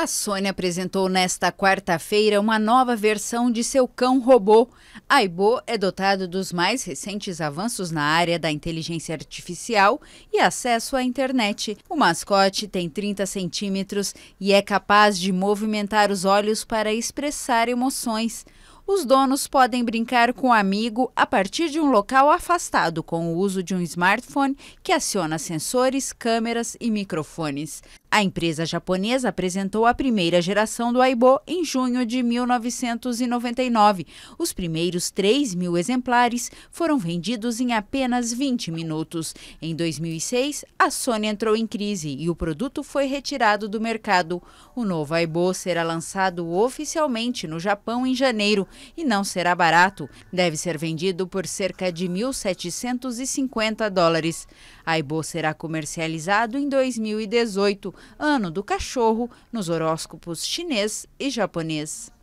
A Sony apresentou nesta quarta-feira uma nova versão de seu cão robô. Aibo é dotado dos mais recentes avanços na área da inteligência artificial e acesso à internet. O mascote tem 30 centímetros e é capaz de movimentar os olhos para expressar emoções os donos podem brincar com o um amigo a partir de um local afastado com o uso de um smartphone que aciona sensores, câmeras e microfones. A empresa japonesa apresentou a primeira geração do Aibo em junho de 1999. Os primeiros 3 mil exemplares foram vendidos em apenas 20 minutos. Em 2006, a Sony entrou em crise e o produto foi retirado do mercado. O novo Aibo será lançado oficialmente no Japão em janeiro e não será barato. Deve ser vendido por cerca de 1.750 dólares. Aibô será comercializado em 2018, ano do cachorro, nos horóscopos chinês e japonês.